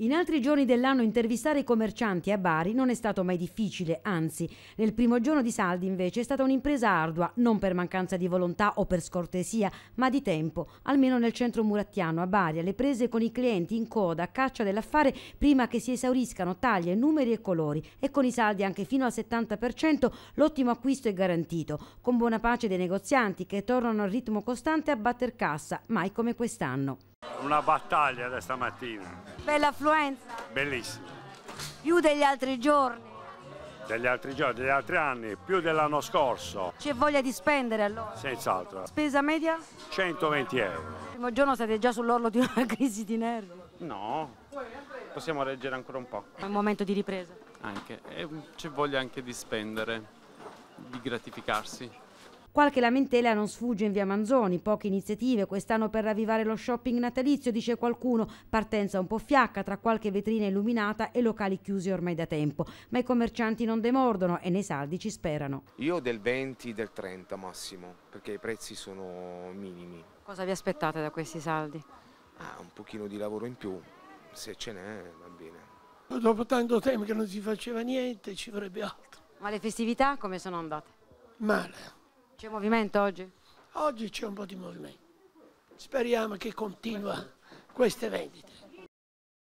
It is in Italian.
In altri giorni dell'anno intervistare i commercianti a Bari non è stato mai difficile, anzi, nel primo giorno di Saldi invece è stata un'impresa ardua, non per mancanza di volontà o per scortesia, ma di tempo, almeno nel centro murattiano a Bari, alle prese con i clienti in coda a caccia dell'affare prima che si esauriscano taglie, numeri e colori e con i saldi anche fino al 70% l'ottimo acquisto è garantito, con buona pace dei negozianti che tornano al ritmo costante a batter cassa, mai come quest'anno. Una battaglia da stamattina Bella affluenza? Bellissima. Più degli altri giorni? Degli altri giorni, degli altri anni, più dell'anno scorso. C'è voglia di spendere allora? Senz'altro. Spesa media? 120 euro. Il primo giorno siete già sull'orlo di una crisi di nervi? No, possiamo reggere ancora un po'. È un momento di ripresa? Anche, e c'è voglia anche di spendere, di gratificarsi. Qualche lamentela non sfugge in via Manzoni, poche iniziative quest'anno per ravvivare lo shopping natalizio, dice qualcuno, partenza un po' fiacca tra qualche vetrina illuminata e locali chiusi ormai da tempo, ma i commercianti non demordono e nei saldi ci sperano. Io del 20, del 30 massimo, perché i prezzi sono minimi. Cosa vi aspettate da questi saldi? Ah, un pochino di lavoro in più, se ce n'è va bene. Dopo tanto tempo che non si faceva niente ci vorrebbe altro. Ma le festività come sono andate? Male. C'è movimento oggi? Oggi c'è un po' di movimento. Speriamo che continua queste vendite.